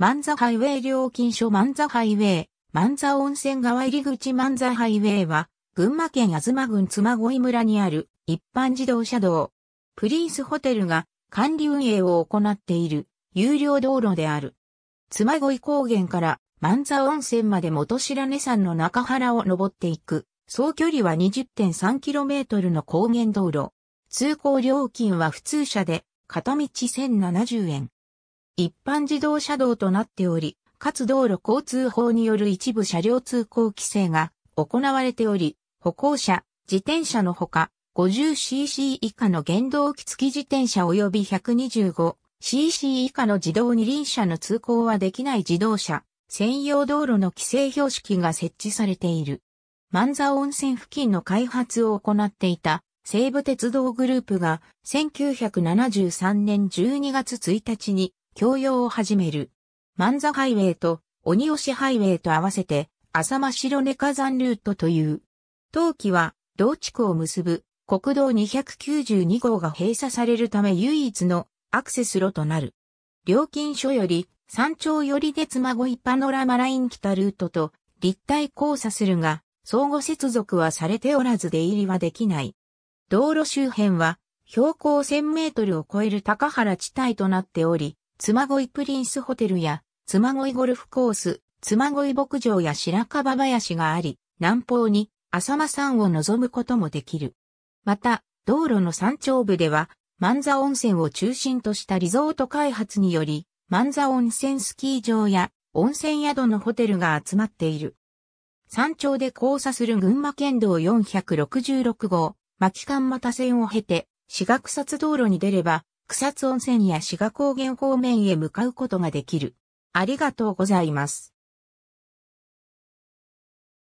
万座ハイウェイ料金所万座ハイウェイ、万座温泉川入口万座ハイウェイは、群馬県東郡妻恋村にある一般自動車道。プリンスホテルが管理運営を行っている有料道路である。妻恋高原から万座温泉まで元白根山の中原を登っていく。総距離は 20.3km の高原道路。通行料金は普通車で片道1070円。一般自動車道となっており、かつ道路交通法による一部車両通行規制が行われており、歩行者、自転車のほか、50cc 以下の原動機付き自転車及び 125cc 以下の自動二輪車の通行はできない自動車、専用道路の規制標識が設置されている。万座温泉付近の開発を行っていた西武鉄道グループが1973年12月1日に供用を始める。万座ハイウェイと鬼押しハイウェイと合わせて、浅間白根火山ルートという。冬季は、同地区を結ぶ国道292号が閉鎖されるため唯一のアクセス路となる。料金所より山頂寄りで妻いパノラマライン来たルートと立体交差するが、相互接続はされておらず出入りはできない。道路周辺は標高1000メートルを超える高原地帯となっており、妻恋プリンスホテルや、妻恋ゴルフコース、妻恋牧場や白樺林があり、南方に浅間山を望むこともできる。また、道路の山頂部では、万座温泉を中心としたリゾート開発により、万座温泉スキー場や温泉宿のホテルが集まっている。山頂で交差する群馬県道466号、牧間又線を経て、四角札道路に出れば、草津温泉や志賀高原方面へ向かうことができる。ありがとうございます。